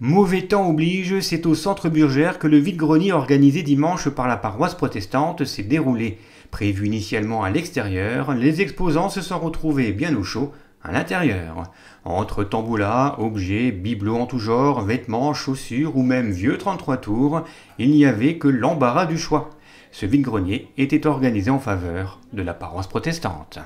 Mauvais temps oblige, c'est au centre Burgère que le vide-grenier organisé dimanche par la paroisse protestante s'est déroulé. Prévu initialement à l'extérieur, les exposants se sont retrouvés bien au chaud à l'intérieur. Entre tamboulas, objets, bibelots en tout genre, vêtements, chaussures ou même vieux 33 tours, il n'y avait que l'embarras du choix. Ce vide-grenier était organisé en faveur de la paroisse protestante.